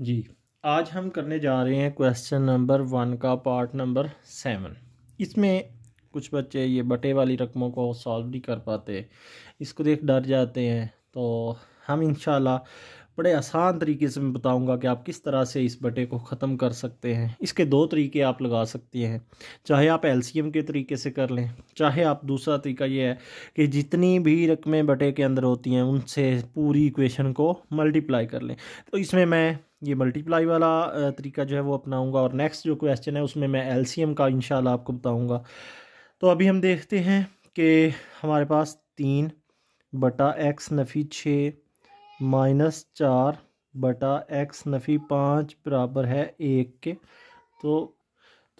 जी आज हम करने जा रहे हैं क्वेश्चन नंबर वन का पार्ट नंबर सेवन इसमें कुछ बच्चे ये बटे वाली रकमों को सॉल्व नहीं कर पाते इसको देख डर जाते हैं तो हम इन बड़े आसान तरीके से मैं बताऊंगा कि आप किस तरह से इस बटे को ख़त्म कर सकते हैं इसके दो तरीके आप लगा सकते हैं चाहे आप एलसीएम के तरीके से कर लें चाहे आप दूसरा तरीका ये है कि जितनी भी रकमें बटे के अंदर होती हैं उनसे पूरी इक्वेशन को मल्टीप्लाई कर लें तो इसमें मैं ये मल्टीप्लाई वाला तरीका जो है वो अपनाऊंगा और नेक्स्ट जो क्वेश्चन है उसमें मैं एलसीएम का इंशाल्लाह आपको बताऊंगा तो अभी हम देखते हैं कि हमारे पास तीन बटा एक्स नफ़ी छः माइनस चार बटा एक्स नफ़ी पाँच बराबर है एक के तो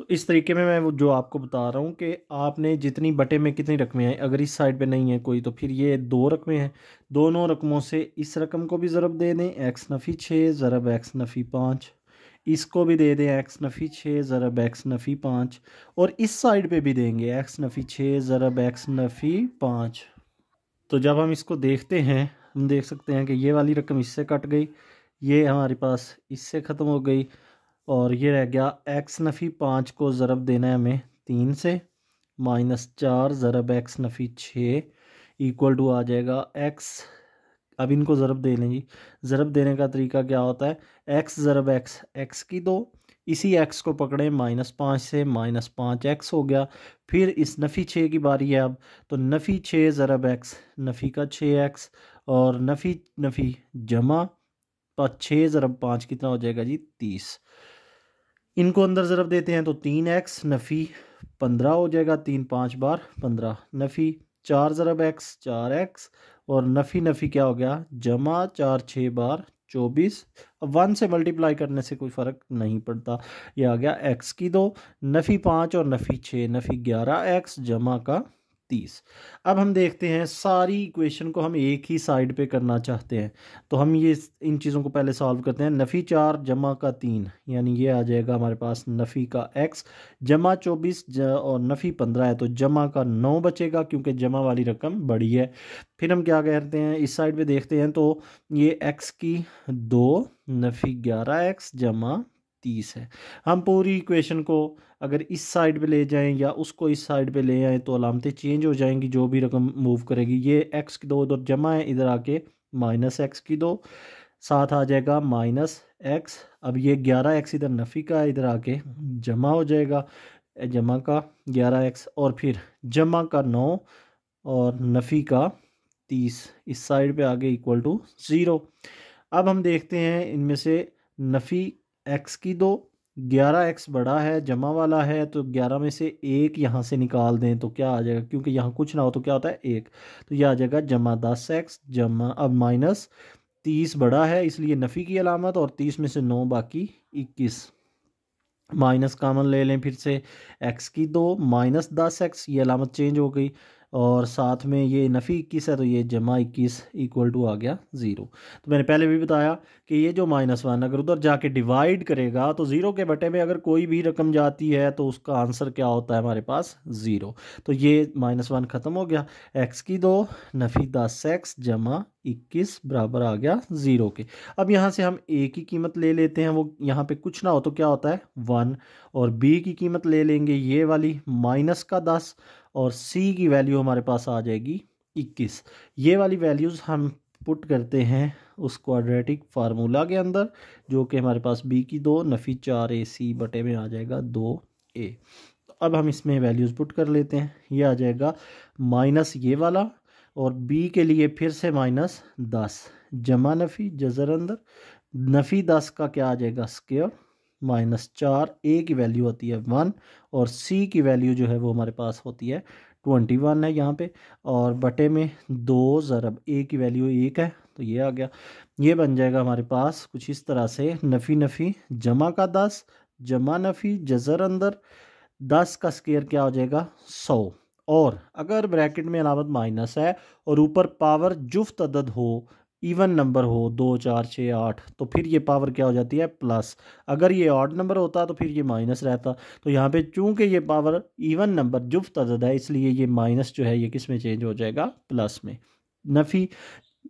तो इस तरीके में मैं वो जो आपको बता रहा हूँ कि आपने जितनी बटे में कितनी रकमें हैं अगर इस साइड पे नहीं है कोई तो फिर ये दो रकमें हैं दोनों रकमों से इस रकम को भी ज़रब दे दें एक्स नफ़ी छः ज़रब एक्स नफ़ी पाँच इसको भी दे दें एक्स नफ़ी छः ज़रब एक्स नफ़ी पाँच और इस साइड पर भी देंगे एक्स नफ़ी छः ज़रब एक्स नफ़ी पाँच तो जब हम इसको देखते हैं हम देख सकते हैं कि ये वाली रकम इससे कट गई ये हमारे पास इससे ख़त्म हो गई और ये रह गया एक्स नफ़ी पाँच को ज़रब देना है हमें तीन से माइनस चार ज़रब एक्स नफ़ी छः इक्वल टू आ जाएगा एक्स अब इनको ज़रब दे लें जी ज़रब देने का तरीका क्या होता है एक्स ज़रब एक्स एक्स की दो इसी एक्स को पकड़े माइनस पाँच से माइनस पाँच एक्स हो गया फिर इस नफ़ी छः की बारी है अब तो नफ़ी छः ज़रब एक्स नफ़ी का छः एक्स और नफ़ी नफ़ी जमा छः ज़रब पाँच कितना हो जाएगा जी तीस इनको अंदर ज़रब देते हैं तो तीन एक्स नफ़ी पंद्रह हो जाएगा तीन पाँच बार पंद्रह नफ़ी चार ज़रब एक्स चार एक्स और नफ़ी नफ़ी क्या हो गया जमा चार छः बार चौबीस अब वन से मल्टीप्लाई करने से कोई फ़र्क नहीं पड़ता यह आ गया एक्स की दो नफ़ी पाँच और नफ़ी छः नफ़ी ग्यारह एक्स जमा का तीस अब हम देखते हैं सारी इक्वेशन को हम एक ही साइड पे करना चाहते हैं तो हम ये इन चीज़ों को पहले सॉल्व करते हैं नफ़ी चार जमा का तीन यानी ये आ जाएगा हमारे पास नफ़ी का एक्स जमा चौबीस और नफ़ी पंद्रह है तो जमा का नौ बचेगा क्योंकि जमा वाली रकम बड़ी है फिर हम क्या कहते हैं इस साइड पर देखते हैं तो ये एक्स की दो नफ़ी ग्यारह एक्स जमा तीस है हम पूरी इक्वेशन को अगर इस साइड पे ले जाएं या उसको इस साइड पे ले आएँ तो अलामतें चेंज हो जाएंगी जो भी रकम मूव करेगी ये एक्स की दो उधर जमा है इधर आके माइनस एक्स की दो साथ आ जाएगा माइनस एक्स अब ये ग्यारह एक्स इधर नफ़ी का है इधर आके जमा हो जाएगा जमा का ग्यारह एक्स और फिर जमा का नौ और नफ़ी का तीस इस साइड पे आगे इक्वल टू ज़ीरो अब हम देखते हैं इनमें से नफ़ी एक्स की दो ग्यारह एक्स बड़ा है जमा वाला है तो ग्यारह में से एक यहाँ से निकाल दें तो क्या आ जाएगा क्योंकि यहाँ कुछ ना हो तो क्या होता है एक तो यह आ जाएगा जमा दस एक्स जमा अब माइनस तीस बड़ा है इसलिए नफ़ी की अलामत और तीस में से नौ बाकी इक्कीस माइनस कामन ले लें फिर से एक्स की दो माइनस दस एक्स ये अलामत चेंज हो गई और साथ में ये नफ़ी इक्कीस है तो ये जमा इक्कीस इक्वल टू आ गया ज़ीरो तो मैंने पहले भी बताया कि ये जो माइनस वन अगर उधर जाके डिवाइड करेगा तो ज़ीरो के बटे में अगर कोई भी रकम जाती है तो उसका आंसर क्या होता है हमारे पास ज़ीरो तो ये माइनस वन ख़त्म हो गया एक्स की दो नफ़ी दस एक्स जमा इक्कीस बराबर आ गया ज़ीरो के अब यहाँ से हम ए की कीमत ले लेते हैं वो यहाँ पर कुछ ना हो तो क्या होता है वन और बी की कीमत ले लेंगे ये वाली माइनस का दस और सी की वैल्यू हमारे पास आ जाएगी इक्कीस ये वाली वैल्यूज़ हम पुट करते हैं उस क्वाड्रेटिक फार्मूला के अंदर जो कि हमारे पास बी की दो नफ़ी चार ए सी बटे में आ जाएगा दो ए तो अब हम इसमें वैल्यूज़ पुट कर लेते हैं ये आ जाएगा माइनस ये वाला और बी के लिए फिर से माइनस दस जमा नफ़ी जजर अंदर नफ़ी दस का क्या आ जाएगा स्केयर माइनस चार ए की वैल्यू होती है वन और सी की वैल्यू जो है वो हमारे पास होती है ट्वेंटी वन है यहाँ पे और बटे में दो ज़रब ए की वैल्यू एक है तो ये आ गया ये बन जाएगा हमारे पास कुछ इस तरह से नफ़ी नफ़ी जमा का दस जमा नफ़ी जज़र अंदर दस का स्केयर क्या हो जाएगा सौ और अगर ब्रैकेट में अलामत माइनस है और ऊपर पावर जुफ्त अदद हो इवन नंबर हो दो चार छः आठ तो फिर ये पावर क्या हो जाती है प्लस अगर ये ऑड नंबर होता तो फिर ये माइनस रहता तो यहाँ पे चूंकि ये पावर इवन नंबर जुफ्त अदद है इसलिए ये माइनस जो है ये किस में चेंज हो जाएगा प्लस में नफ़ी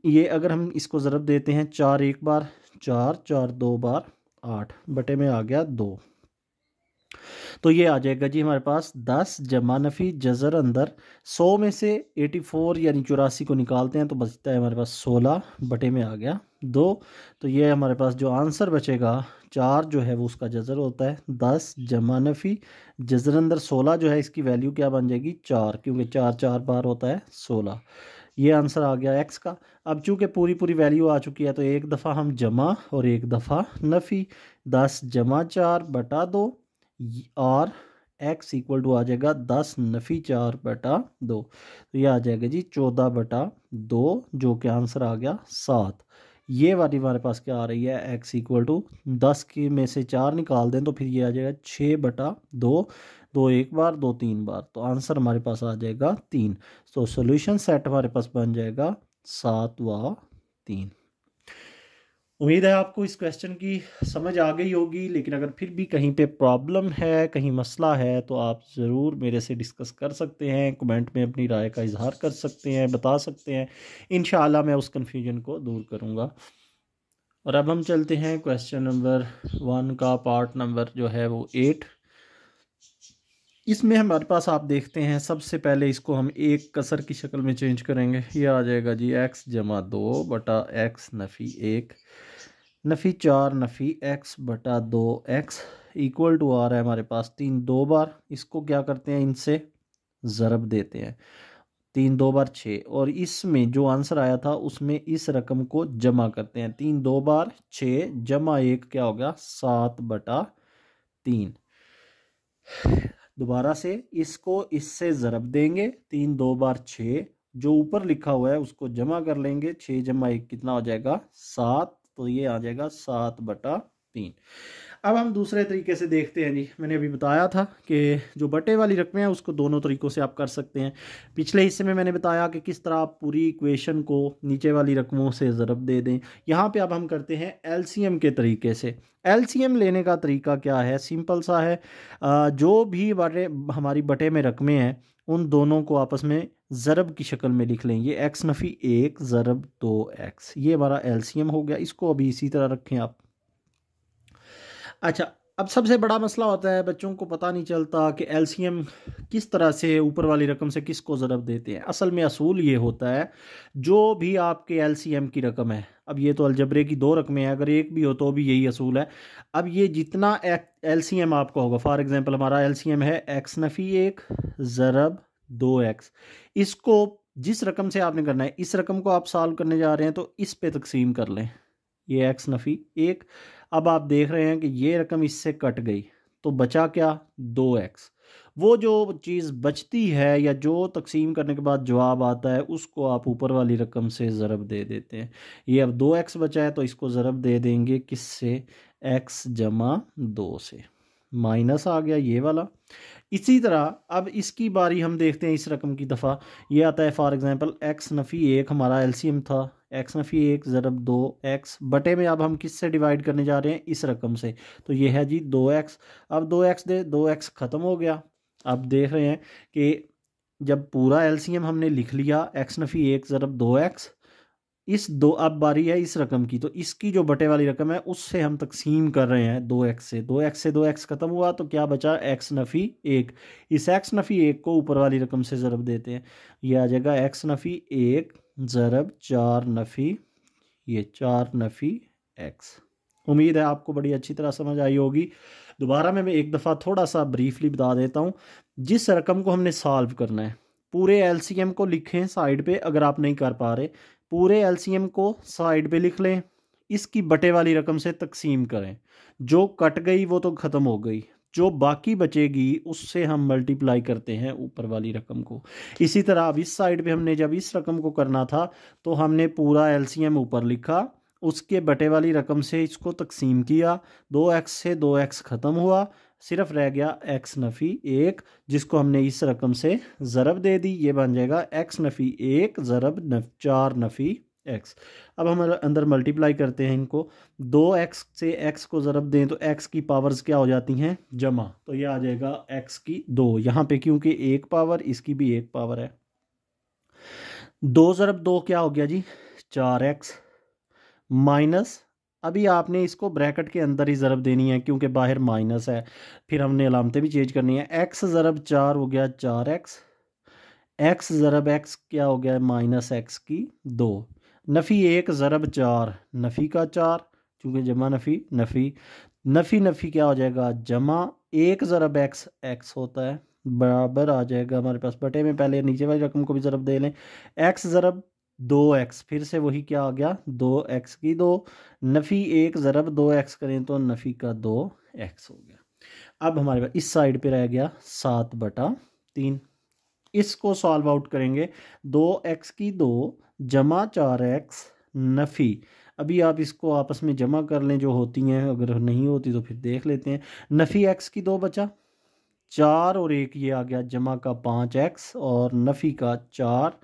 ये अगर हम इसको ज़रब देते हैं चार एक बार चार चार दो बार आठ बटे में आ गया दो तो ये आ जाएगा जी हमारे पास दस जमा नफ़ी जज़र अंदर सौ में से एटी फोर यानी चौरासी को निकालते हैं तो बचता है हमारे पास सोलह बटे में आ गया दो तो ये हमारे पास जो आंसर बचेगा चार जो है वो उसका जज़र होता है दस जमा नफ़ी जज़र अंदर सोलह जो है इसकी वैल्यू क्या बन जाएगी चार क्योंकि चार चार बार होता है सोलह ये आंसर आ गया एक्स का अब चूँकि पूरी पूरी वैल्यू आ चुकी है तो एक दफ़ा हम जमा और एक दफ़ा नफ़ी दस जमा चार बटा दो आर एक्स इक्वल टू आ जाएगा दस नफी चार बटा दो तो ये आ जाएगा जी चौदह बटा दो जो कि आंसर आ गया सात ये वाली हमारे पास क्या आ रही है एक्स इक्वल टू दस के में से चार निकाल दें तो फिर ये आ जाएगा छः बटा दो दो एक बार दो तीन बार तो आंसर हमारे पास आ जाएगा तीन तो सोल्यूशन सेट हमारे पास बन जाएगा सात व तीन उम्मीद है आपको इस क्वेश्चन की समझ आ गई होगी लेकिन अगर फिर भी कहीं पे प्रॉब्लम है कहीं मसला है तो आप ज़रूर मेरे से डिस्कस कर सकते हैं कमेंट में अपनी राय का इजहार कर सकते हैं बता सकते हैं इन मैं उस कन्फ्यूजन को दूर करूँगा और अब हम चलते हैं क्वेश्चन नंबर वन का पार्ट नंबर जो है वो एट इसमें हमारे पास आप देखते हैं सबसे पहले इसको हम एक कसर की शक्ल में चेंज करेंगे ये आ जाएगा जी एक्स जमा दो बटा एक्स नफ़ी एक नफ़ी चार नफ़ी एक्स बटा दो एक्स इक्वल टू आ रहा है हमारे पास तीन दो बार इसको क्या करते हैं इनसे ज़रब देते हैं तीन दो बार छः और इसमें जो आंसर आया था उसमें इस रकम को जमा करते हैं तीन दो बार छः जमा एक क्या हो गया सात बटा तीन दोबारा से इसको इससे ज़रब देंगे तीन दो बार छः जो ऊपर लिखा हुआ है उसको जमा कर लेंगे छः जमा एक कितना हो जाएगा सात तो ये आ जाएगा सात बटा तीन अब हम दूसरे तरीके से देखते हैं जी मैंने अभी बताया था कि जो बटे वाली रकमें हैं उसको दोनों तरीक़ों से आप कर सकते हैं पिछले हिस्से में मैंने बताया कि किस तरह आप पूरी इक्वेशन को नीचे वाली रकमों से ज़रब दे दें यहाँ पे अब हम करते हैं एलसीएम के तरीके से एलसीएम लेने का तरीका क्या है सिंपल सा है जो भी बटे हमारी बटे में रकमें हैं उन दोनों को आपस में ज़रब की शक्ल में लिख लेंगे एक्स नफ़ी एक ज़रब दो एक्स ये हमारा एलसीएम हो गया इसको अभी इसी तरह रखें आप अच्छा अब सबसे बड़ा मसला होता है बच्चों को पता नहीं चलता कि एलसीएम किस तरह से ऊपर वाली रकम से किसको ज़रब देते हैं असल में असूल ये होता है जो भी आपके एलसीएम की रकम है अब ये तो अलजबरे की दो रकमें हैं अगर एक भी हो तो भी यही असूल है अब ये जितना एलसीएम आपका होगा फॉर एग्ज़ाम्पल हमारा एलसीएम है एक्स नफ़ी एक ज़रब दो एक्स इसको जिस रकम से आपने करना है इस रकम को आप सॉल्व करने जा रहे हैं तो इस पे तकसीम कर लें ये एक्स नफ़ी एक अब आप देख रहे हैं कि ये रकम इससे कट गई तो बचा क्या दो एक्स वो जो चीज़ बचती है या जो तकसीम करने के बाद जवाब आता है उसको आप ऊपर वाली रकम से ज़रब दे देते हैं ये अब दो एक्स बचा है तो इसको ज़रब दे देंगे किस से एक्स जमा दो से माइनस आ गया ये वाला इसी तरह अब इसकी बारी हम देखते हैं इस रकम की दफ़ा ये आता है फॉर एग्ज़ाम्पल एक्स नफ़ी एक हमारा एलसीएम था एक्स नफ़ी एक ज़रब दो एक्स बटे में अब हम किस से डिवाइड करने जा रहे हैं इस रकम से तो ये है जी दो एक्स अब दो एक्स दे दो एक्स ख़त्म हो गया अब देख रहे हैं कि जब पूरा एलसीएम हमने लिख लिया एक्स नफ़ी एक ज़रब दो एक्स इस दो अब बारी है इस रकम की तो इसकी जो बटे वाली रकम है उससे हम तकसीम कर रहे हैं दो एक्स से दो एक्स से दो एक्स ख़त्म हुआ तो क्या बचा एक्स नफ़ी एक इस एक्स नफ़ी एक को ऊपर वाली रकम से ज़रब देते हैं ये आ जाएगा एक्स नफ़ी एक ज़रब चार नफ़ी ये चार नफ़ी एक्स उम्मीद है आपको बड़ी अच्छी तरह समझ आई होगी दोबारा में मैं एक दफ़ा थोड़ा सा ब्रीफली बता देता हूँ जिस रकम को हमने सॉल्व करना है पूरे एलसीएम को लिखें साइड पे अगर आप नहीं कर पा रहे पूरे एल को साइड पे लिख लें इसकी बटे वाली रकम से तकसीम करें जो कट गई वो तो ख़त्म हो गई जो बाकी बचेगी उससे हम मल्टीप्लाई करते हैं ऊपर वाली रकम को इसी तरह अब इस साइड पे हमने जब इस रकम को करना था तो हमने पूरा एल ऊपर लिखा उसके बटे वाली रकम से इसको तकसीम किया दो एक्स से दो एक्स ख़त्म हुआ सिर्फ रह गया एक्स नफ़ी एक जिसको हमने इस रकम से ज़रब दे दी ये बन जाएगा एक्स नफ़ी एक ज़रब नफ चार नफ़ी एक्स अब हम अंदर मल्टीप्लाई करते हैं इनको दो एक्स से एक्स को ज़रब दें तो एक्स की पावर्स क्या हो जाती हैं जमा तो ये आ जाएगा एक्स की दो यहाँ पे क्योंकि एक पावर इसकी भी एक पावर है दो ज़रब दो क्या हो गया जी चार एक्स माइनस अभी आपने इसको ब्रैकेट के अंदर ही ज़रब देनी है क्योंकि बाहर माइनस है फिर हमने अलामतें भी चेंज करनी है एक्स ज़रब चार हो गया चार एक्स एक्स ज़रब एक्स क्या हो गया माइनस एक्स की दो नफ़ी एक ज़रब चार नफ़ी का चार चूँकि जमा नफ़ी नफ़ी नफ़ी नफ़ी क्या हो जाएगा जमा एक ज़रब एक्स एक्स होता है बराबर आ जाएगा हमारे पास बटे में पहले नीचे वाली रकम को भी ज़रब दे लें एक्स ज़रब दो एक्स फिर से वही क्या आ गया दो एक्स की दो नफ़ी एक ज़रब दो एक्स करें तो नफ़ी का दो एक्स हो गया अब हमारे पास इस साइड पे रह गया सात बटा तीन इसको सॉल्व आउट करेंगे दो एक्स की दो जमा चार एक्स नफ़ी अभी आप इसको आपस में जमा कर लें जो होती हैं अगर नहीं होती तो फिर देख लेते हैं नफ़ी एक्स की दो बचा चार और एक ये आ गया जमा का पाँच एक्स और नफ़ी का चार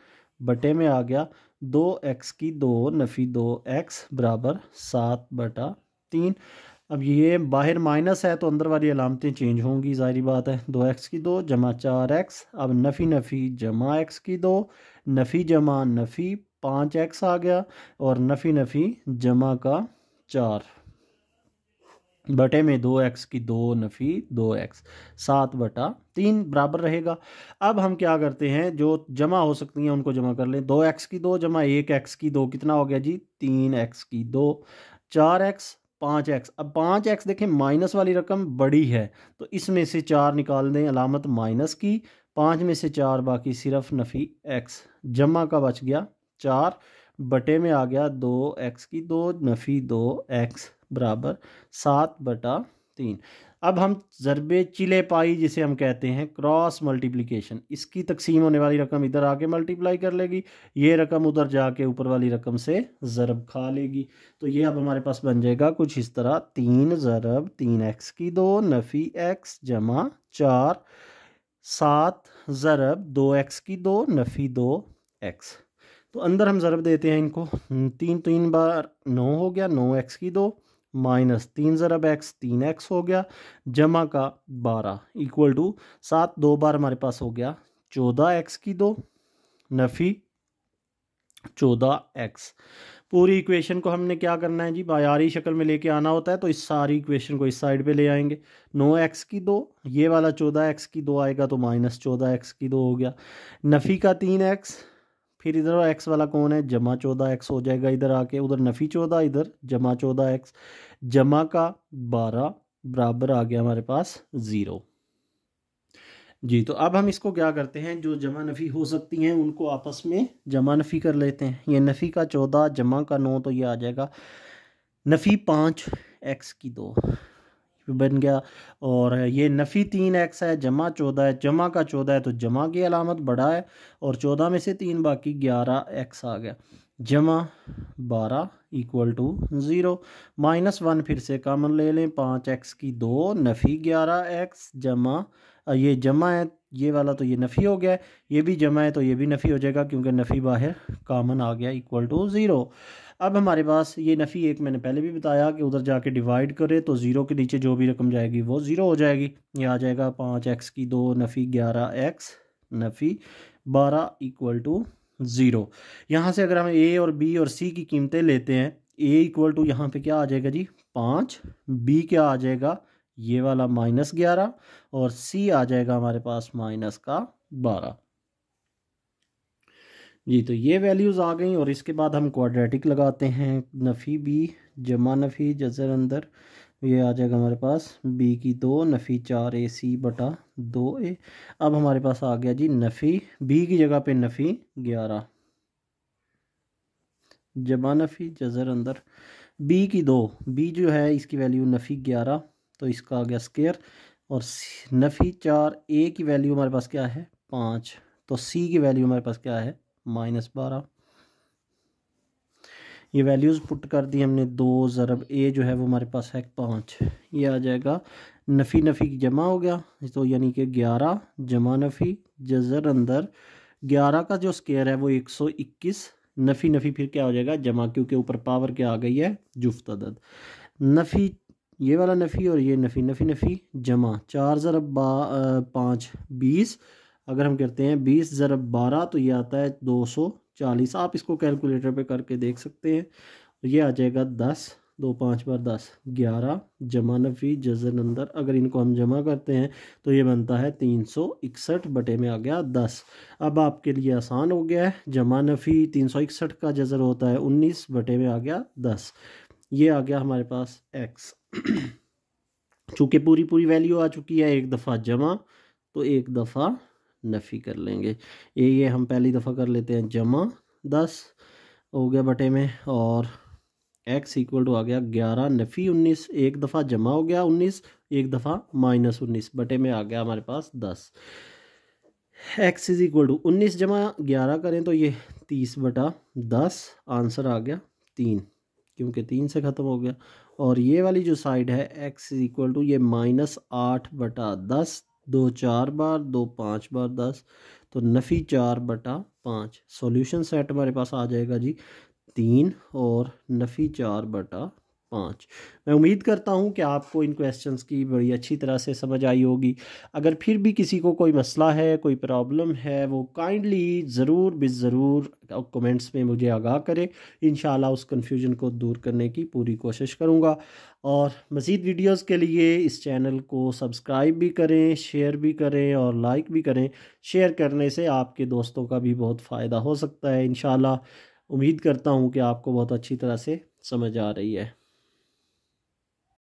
बटे में आ गया दो एक्स की दो नफ़ी दो एक्स बराबर सात बटा तीन अब ये बाहर माइनस है तो अंदर वाली अलामतें चेंज होंगी ज़ाहरी बात है दो एक्स की दो जमा चार एक्स अब नफ़ी नफ़ी जमा एक्स की दो नफ़ी जमा नफ़ी पाँच एक्स आ गया और नफ़ी नफ़ी जमा का चार बटे में दो एक्स की दो नफ़ी दो एक्स सात बटा तीन बराबर रहेगा अब हम क्या करते हैं जो जमा हो सकती हैं उनको जमा कर लें दो एक्स की दो जमा एक एक्स की दो कितना हो गया जी तीन एक्स की दो चार एक्स पाँच एक्स अब पाँच एक्स देखें माइनस वाली रकम बड़ी है तो इसमें से चार निकाल दें अलामत माइनस की पाँच में से चार बाकी सिर्फ नफ़ी एक्स जमा का बच गया चार बटे में आ गया दो एक्स की दो नफ़ी दो एक्स बराबर सात बटा तीन अब हम ज़रबे चिले पाई जिसे हम कहते हैं क्रॉस मल्टीप्लिकेशन इसकी तकसीम होने वाली रकम इधर आके मल्टीप्लाई कर लेगी ये रकम उधर जाके ऊपर वाली रकम से ज़रब खा लेगी तो ये अब हमारे पास बन जाएगा कुछ इस तरह तीन ज़रब तीन एक्स की दो नफ़ी एक्स जमा चार सात ज़रब दो एक्स की दो नफ़ी दो एक्स तो अंदर हम ज़रब देते हैं इनको हम्म, तीन तीन तो बार नौ हो गया नौ एक्स की दो माइनस तीन ज़रब एक्स तीन एक्स हो गया जमा का बारह इक्वल टू सात दो बार हमारे पास हो गया चौदह एक्स की दो नफ़ी चौदह एक्स पूरी इक्वेशन को हमने क्या करना है जी बायारी शक्ल में लेके आना होता है तो इस सारी इक्वेशन को इस साइड पे ले आएंगे नौ एक्स की दो ये वाला चौदह एक्स की दो आएगा तो माइनस चौदह एक्स की दो हो गया नफ़ी का तीन एक्स फिर इधर एक्स वाला कौन है जमा चौदह एक्स हो जाएगा इधर आके उधर नफ़ी चौदह इधर जमा चौदह एक्स जमा का बारह बराबर आ गया हमारे पास ज़ीरो जी तो अब हम इसको क्या करते हैं जो जमा नफ़ी हो सकती हैं उनको आपस में जमा नफ़ी कर लेते हैं ये नफ़ी का चौदह जमा का नौ तो ये आ जाएगा नफ़ी पाँच एक्स की दो बन गया और ये नफ़ी तीन एक्स है जमा चौदह है जमा का चौदह है तो जमा की अलामत बड़ा है और चौदह में से तीन बाकी ग्यारह एक्स आ गया जमा बारह equal to zero minus one फिर से कामन ले लें पाँच एक्स की दो नफ़ी ग्यारह एक्स जमा ये जमा है ये वाला तो ये नफ़ी हो गया ये भी जमा है तो ये भी नफ़ी हो जाएगा क्योंकि नफ़ी बाहर कामन आ गया इक्वल टू ज़ीरो अब हमारे पास ये नफ़ी एक मैंने पहले भी बताया कि उधर जाके डिवाइड करे तो ज़ीरो के नीचे जो भी रकम जाएगी वो ज़ीरो हो जाएगी ये आ जाएगा पाँच एक्स की दो नफ़ी ग्यारह एक्स नफ़ी बारह इक्वल टू ज़ीरो यहाँ से अगर हम ए और बी और सी की कीमतें लेते हैं ए इक्वल टू यहाँ पर क्या आ जाएगा जी पाँच बी क्या आ जाएगा ये वाला माइनस ग्यारह और सी आ जाएगा हमारे पास माइनस का बारह जी तो ये वैल्यूज़ आ गई और इसके बाद हम क्वाड्रेटिक लगाते हैं नफ़ी बी जमा नफ़ी जजर अंदर ये आ जाएगा हमारे पास बी की दो नफ़ी चार ए सी बटा दो ए अब हमारे पास आ गया जी नफ़ी बी की जगह पे नफ़ी ग्यारह जमा नफ़ी जजर अंदर बी की दो बी जो है इसकी वैल्यू नफ़ी ग्यारह तो इसका आ गया स्केयर और नफ़ी चार ए की वैल्यू हमारे पास क्या है पाँच तो सी की वैल्यू हमारे पास क्या है माइनस बारह ये वैल्यूज़ पुट कर दी हमने दो ज़रब ए जो है वो हमारे पास है पाँच ये आ जाएगा नफ़ी नफ़ी जमा हो गया तो यानी कि ग्यारह जमा नफ़ी जजर अंदर ग्यारह का जो स्केयर है वो एक सौ इक्कीस नफ़ी नफ़ी फिर क्या हो जाएगा जमा क्योंकि ऊपर पावर क्या आ गई है जुफ्त अदद नफ़ी ये वाला नफ़ी और ये नफ़ी नफ़ी नफ़ी जमा चार ज़रब बा पाँच बीस अगर हम करते हैं बीस ज़रब बारह तो ये आता है दो सौ चालीस आप इसको कैलकुलेटर पे करके देख सकते हैं ये आ जाएगा दस दो पाँच बार दस ग्यारह जमा नफ़ी जजर अंदर अगर इनको हम जमा करते हैं तो ये बनता है तीन सौ इकसठ बटे में आ गया दस अब आपके लिए आसान हो गया है जमा नफ़ी तीन सौ इकसठ का जजर होता है उन्नीस बटे में आ गया दस ये आ गया हमारे पास एक्स चूँकि पूरी पूरी वैल्यू आ चुकी है एक दफ़ा जमा तो एक दफ़ा नफ़ी कर लेंगे ये ये हम पहली दफ़ा कर लेते हैं जमा दस हो गया बटे में और एक्स इक्वल टू आ गया ग्यारह नफ़ी उन्नीस एक दफ़ा जमा हो गया उन्नीस एक दफ़ा माइनस उन्नीस बटे में आ गया हमारे पास दस एक्स इज इक्वल टू उन्नीस जमा ग्यारह करें तो ये तीस बटा दस आंसर आ गया तीन क्योंकि तीन से ख़त्म हो गया और ये वाली जो साइड है एक्स इज इक्वल टू ये माइनस आठ बटा दस दो चार बार दो पाँच बार दस तो नफ़ी चार बटा पाँच सोल्यूशन सेट हमारे पास आ जाएगा जी तीन और नफ़ी चार बटा पाँच मैं उम्मीद करता हूँ कि आपको इन क्वेश्चंस की बड़ी अच्छी तरह से समझ आई होगी अगर फिर भी किसी को कोई मसला है कोई प्रॉब्लम है वो काइंडली ज़रूर बे ज़रूर कमेंट्स में मुझे आगाह करें इन उस कन्फ्यूजन को दूर करने की पूरी कोशिश करूँगा और मज़ीद वीडियोज़ के लिए इस चैनल को सब्सक्राइब भी करें शेयर भी करें और लाइक भी करें शेयर करने से आपके दोस्तों का भी बहुत फ़ायदा हो सकता है इन उम्मीद करता हूँ कि आपको बहुत अच्छी तरह से समझ आ रही है